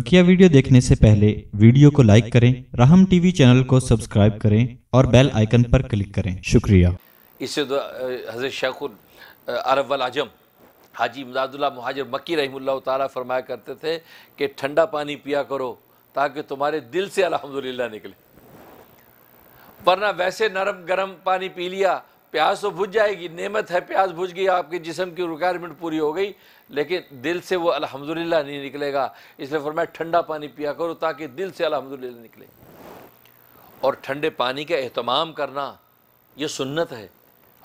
बकिया वीडियो देखने से पहले वीडियो को लाइक करें राहम टीवी चैनल को सब्सक्राइब करें और बेल आइकन पर क्लिक करें शुक्रिया इससे तो, हजरत शेख अरब आजम हाजी इमदादुल्ला महाजर मक्की रही तारा फरमाया करते थे कि ठंडा पानी पिया करो ताकि तुम्हारे दिल से अल्हम्दुलिल्लाह निकले वरना वैसे नरम गरम पानी पी लिया प्यास तो बुझ जाएगी नेमत है प्यास बुझ गई आपके जिसम की रिक्वायरमेंट पूरी हो गई लेकिन दिल से वो अल्हम्दुलिल्लाह नहीं निकलेगा इसलिए फरमाया ठंडा पानी पिया करो ताकि दिल से अल्हम्दुलिल्लाह निकले और ठंडे पानी का अहतमाम करना ये सुन्नत है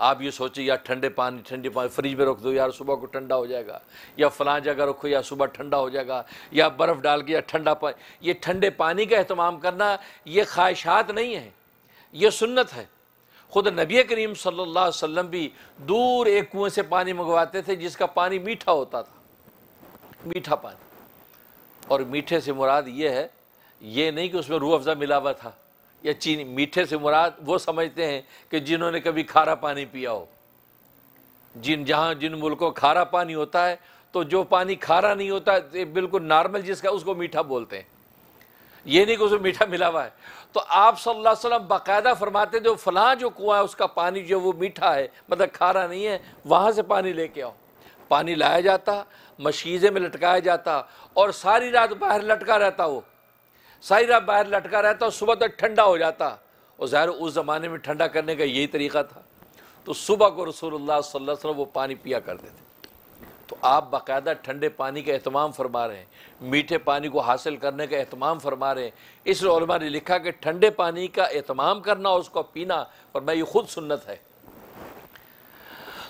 आप ये सोचिए यार ठंडे पानी ठंडे पानी फ्रिज में रख दो यार सुबह को ठंडा हो जाएगा या फलां जगह रखो या सुबह ठंडा हो जाएगा या बर्फ़ डाल के या ठंडा पानी ये ठंडे पानी का अहतमाम करना ये ख्वाहिशात नहीं है ये सुन्नत है खुद नबी करीम सल्लल्लाहु अलैहि वसल्लम भी दूर एक कुएं से पानी मंगवाते थे जिसका पानी मीठा होता था मीठा पानी और मीठे से मुराद ये है ये नहीं कि उसमें रूह अफ़ज़ा मिला हुआ था या चीनी मीठे से मुराद वो समझते हैं कि जिन्होंने कभी खारा पानी पिया हो जिन जहाँ जिन मुल्कों खारा पानी होता है तो जो पानी खारा नहीं होता बिल्कुल नॉर्मल जिसका उसको मीठा बोलते हैं ये नहीं कि उसमें मीठा मिला हुआ है तो आप सल्लल्लाहु अलैहि वसल्लम बाकायदा फरमाते जो फलां जो कुआं है उसका पानी जो वो मीठा है मतलब खारा नहीं है वहाँ से पानी लेके आओ पानी लाया जाता मशीज़े में लटकाया जाता और सारी रात बाहर लटका रहता वो सारी रात बाहर लटका रहता और सुबह तक ठंडा हो जाता और ज़ाहिर उस ज़माने में ठंडा करने का यही तरीका था तो सुबह को रसूलुल्लाह सल्लल्लाहु अलैहि वसल्लम वो पानी पिया करते थे तो आप बाकायदा ठंडे पानी का अहतमाम फरमा रहे हैं मीठे पानी को हासिल करने का अहतमाम फरमा रहे हैं इसलिए ने लिखा कि ठंडे पानी का अहतमाम करना और उसको पीना और मैं ये खुद सुन्नत है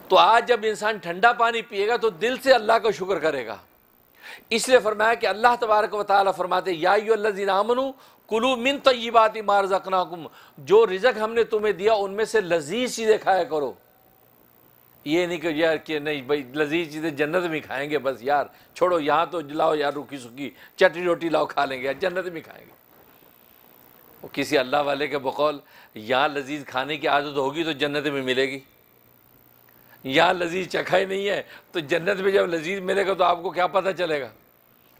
तो आज जब इंसान ठंडा पानी पिएगा तो दिल से अल्लाह का शुक्र करेगा इसलिए फरमाया कि अल्लाह तबारक वाली फरमाते यामन कुलू मिन तयबात मारजकनाकुम जो रिजक हमने तुम्हें दिया उनमें से लजीज चीज़ें खाया करो ये नहीं कि यार कि नहीं भाई लजीज चीज़ें तो जन्नत में खाएंगे बस यार छोड़ो यहाँ तो लाओ यार रूखी सूखी चटनी रोटी लाओ खा लेंगे यार जन्नत में खाएंगे वो किसी अल्लाह वाले के बकौल यहाँ लजीज खाने की आदत होगी तो जन्नत में मिलेगी यहाँ लजीज चखा ही नहीं है तो जन्नत में जब लजीज मिलेगा तो आपको क्या पता चलेगा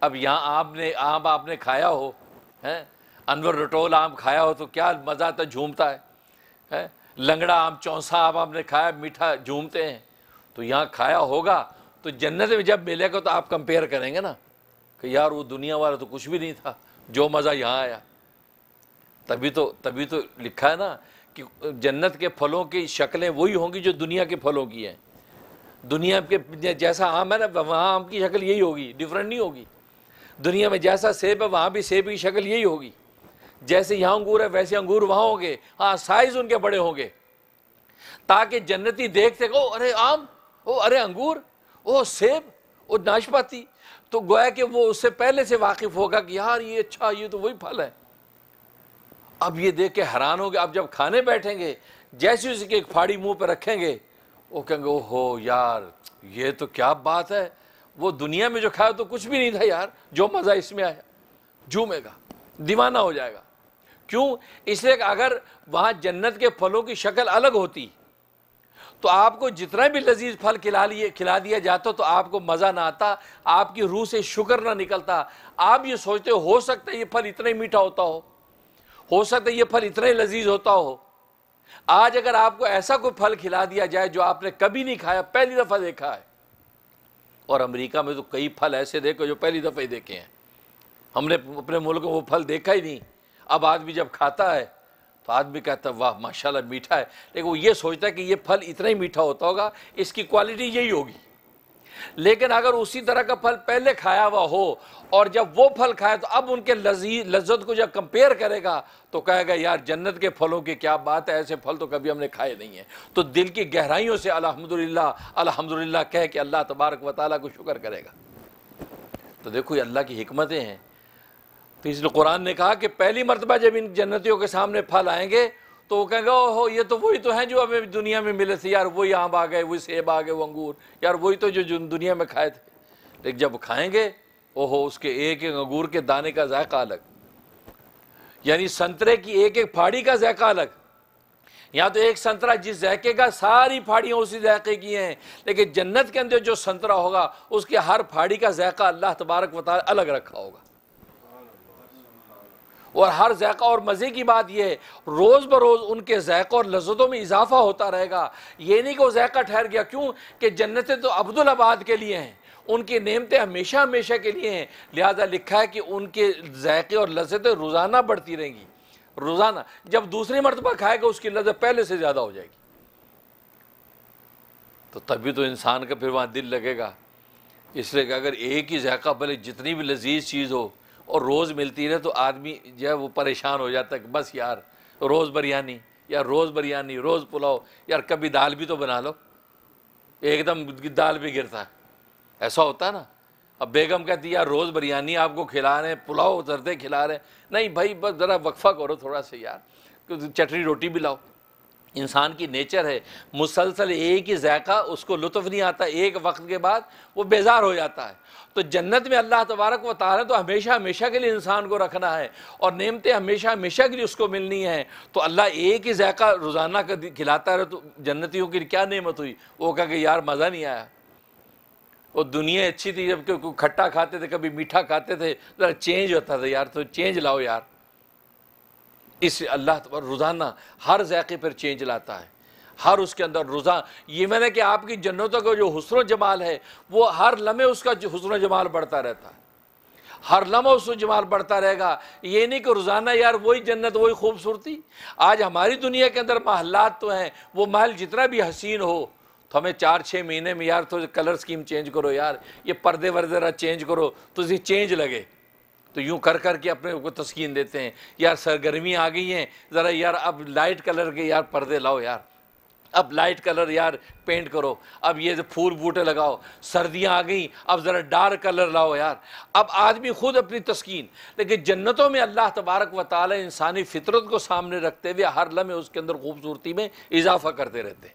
अब यहाँ आपने आम आपने खाया हो हैं अनवर रटोल आम खाया हो तो क्या मज़ा आता तो झूमता है है लंगड़ा आम चौंसा आम आपने खाया मीठा झूमते हैं तो यहाँ खाया होगा तो जन्नत में जब मिलेगा तो आप कंपेयर करेंगे ना कि यार वो दुनिया वाला तो कुछ भी नहीं था जो मज़ा यहाँ आया तभी तो तभी तो लिखा है ना कि जन्नत के फलों की शक्लें वही होंगी जो दुनिया के फलों की हैं दुनिया के जैसा आम है ना वहाँ आम की शक्ल यही होगी डिफरेंट नहीं होगी दुनिया में जैसा सेब है वहाँ भी सेब की शक्ल यही होगी जैसे यहां अंगूर है वैसे अंगूर वहां होंगे हाँ साइज उनके बड़े होंगे ताकि जन्नती देख ओ अरे आम ओ अरे अंगूर ओ सेब ओ नाशपाती तो गोया कि वो उससे पहले से वाकिफ होगा कि यार ये अच्छा ये तो वही फल है अब ये देख के हैरान हो गए अब जब खाने बैठेंगे जैसे उसके एक फाड़ी मुंह पर रखेंगे वो कहेंगे ओहो यार ये तो क्या बात है वो दुनिया में जो खाया तो कुछ भी नहीं था यार जो मज़ा इसमें आया झूमेगा दीवाना हो जाएगा क्यों इसलिए अगर वहाँ जन्नत के फलों की शक्ल अलग होती तो आपको जितना भी लजीज फल खिला लिए खिला दिया जाता तो आपको मज़ा ना आता आपकी रूह से शुक्र ना निकलता आप ये सोचते हो सकता है ये फल इतना ही मीठा होता हो हो सकता है ये फल इतना ही लजीज होता हो आज अगर आपको ऐसा कोई फल खिला दिया जाए जो आपने कभी नहीं खाया पहली दफ़ा देखा है और अमेरिका में तो कई फल ऐसे देखे जो पहली दफ़ा ही देखे हैं हमने अपने मुल्क में वो फल देखा ही नहीं अब आदमी जब खाता है तो आदमी कहता है वाह माशाल्लाह मीठा है लेकिन वो ये सोचता है कि ये फल इतना ही मीठा होता होगा इसकी क्वालिटी यही होगी लेकिन अगर उसी तरह का फल पहले खाया हुआ हो और जब वो फल खाए तो अब उनके लजीज लज्जत को जब कंपेयर करेगा तो कहेगा यार जन्नत के फलों की क्या बात है ऐसे फल तो कभी हमने खाए नहीं है तो दिल की गहराइयों से अलहमदुल्ला अलहमदुल्ला कह के अल्लाह तबारक वाली को शुक्र करेगा तो देखो ये अल्लाह की हमतें हैं इसलिए कुरान ने कहा कि पहली मरतबा जब इन जन्नतियों के सामने फल आएंगे तो वो कहेंगे ओहो ये तो वही तो हैं जो हमें दुनिया में मिले थे यार वही आम आ गए वही सेब आ गए वो अंगूर यार वही तो जो दुनिया में खाए थे लेकिन जब खाएंगे ओहो उसके एक एक अंगूर के दाने का जायका अलग यानी संतरे की एक एक फाड़ी का जायका अलग यहाँ तो एक संतरा जिस जायके का सारी फाड़ियाँ उसी जायके की हैं लेकिन जन्नत के अंदर जो संतरा होगा उसके हर फाड़ी का जायका अल्लाह तबारक वाल अलग रखा होगा और हर जायका और मज़े की बात यह है रोज़ बरोज़ उनके जायक़ और लजतों में इजाफा होता रहेगा ये नहीं कि वो जायका ठहर गया क्यों कि जन्नतें तो अब्दुल आबाद के लिए हैं उनकी नियमतें हमेशा हमेशा के लिए हैं लिहाजा लिखा है कि उनके जायक़े और लजतें रोज़ाना बढ़ती रहेंगी रोज़ाना जब दूसरी मरतबा खाएगा उसकी लजत पहले से ज़्यादा हो जाएगी तो तभी तो इंसान का फिर वहां दिल लगेगा इसलिए अगर एक ही जायका भले जितनी भी लजीज चीज़ हो और रोज़ मिलती रहे तो आदमी जो है वो परेशान हो जाता है बस यार रोज़ बिरयानी यार रोज़ बिरयानी रोज़ पुलाव यार कभी दाल भी तो बना लो एकदम दाल भी गिरता है ऐसा होता है ना अब बेगम कहती यार रोज़ बिरयानी आपको खिला रहे हैं पुलाव उतरते खिला रहे हैं नहीं भाई बस ज़रा वक्फ़ा करो थोड़ा सा यार चटनी रोटी भी लाओ इंसान की नेचर है मुसलसल एक ही जायका उसको लुत्फ़ नहीं आता एक वक्त के बाद वो बेजार हो जाता है तो जन्नत में अल्लाह तबारक व तारा तो हमेशा हमेशा के लिए इंसान को रखना है और नेमतें हमेशा हमेशा के लिए उसको मिलनी है तो अल्लाह एक ही जायका रोज़ाना का खिलाता रहे तो जन्नतियों की क्या नेमत हुई वो कहा कि यार मज़ा नहीं आया वो दुनिया अच्छी थी जब खट्टा खाते थे कभी मीठा खाते थे ज़रा चेंज होता था यार तो चेंज लाओ यार इस अल्लाह रोज़ाना हर जायके पर चेंज लाता है हर उसके अंदर रोज़ा ये मैंने कि आपकी जन्नतों का जो हसन जमाल है वो हर लम्हे उसका हसन जमाल बढ़ता रहता है हर लम्हा उस जमाल बढ़ता रहेगा ये नहीं कि रोज़ाना यार वही जन्नत वही खूबसूरती आज हमारी दुनिया के अंदर महलात तो हैं वो महल जितना भी हसीन हो तो हमें चार छः महीने में यार तो कलर स्कीम चेंज करो यार ये पर्दे वर्दे चेंज करो तो चेंज लगे तो यूँ कर कर के अपने को तस्कीन देते हैं यार सरगर्मी आ गई हैं ज़रा यार अब लाइट कलर के यार पर्दे लाओ यार अब लाइट कलर यार पेंट करो अब ये फूल बूटे लगाओ सर्दियाँ आ गई अब ज़रा डार्क कलर लाओ यार अब आदमी ख़ुद अपनी तस्कीन लेकिन जन्नतों में अल्लाह तबारक व ताल इंसानी फितरत को सामने रखते हुए हर लम्हे उसके अंदर खूबसूरती में इजाफा करते रहते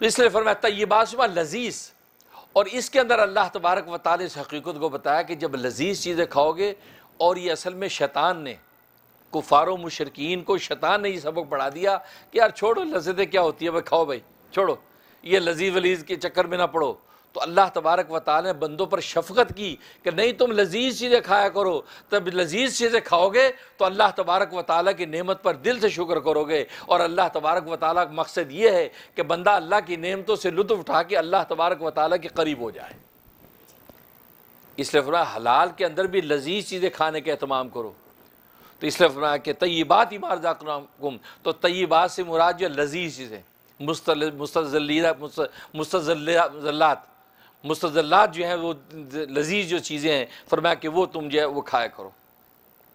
तो इसलिए बात तयबासमा लजीज़ और इसके अंदर अल्लाह तबारक वाल इस हकीकत को बताया कि जब लजीज चीज़ें खाओगे और ये असल में शैतान ने कुफार मुशरकिन को शैतान ने ये सबक पढ़ा दिया कि यार छोड़ो लजीतें क्या होती है भाई खाओ भाई छोड़ो ये लजीज वलीज के चक्कर में ना पड़ो तो अल्लाह तबारक व ताल ने बंदों पर शफकत की कि नहीं तुम लजीज चीज़ें खाया करो तब लजीज चीज़ें खाओगे तो अल्लाह तबारक व ताल की नेमत पर दिल से शुक्र करोगे और अल्लाह तबारक व ताल का मकसद ये है कि बंदा अल्लाह की नेमतों से लुत्फ उठा के अल्लाह तबारक व ताल के करीब हो जाए इसलिए फिर हलाल के अंदर भी लजीज चीज़ें खाने के अहतमाम करो तो इसलिए फरमा कि तयबात ही मार जाकुम तो तयबात से मुराद जो लजीज चीज़ें मुस्तजल मुस्तजल्लात मुस्तजल्लात जो हैं वो लजीज जो चीज़ें हैं फरमाया कि वो तुम जो है वो खाया करो